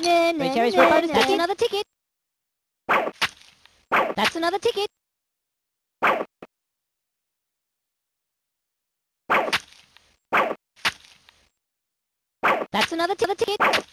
That's another ticket. That's another ticket. That's another ticket.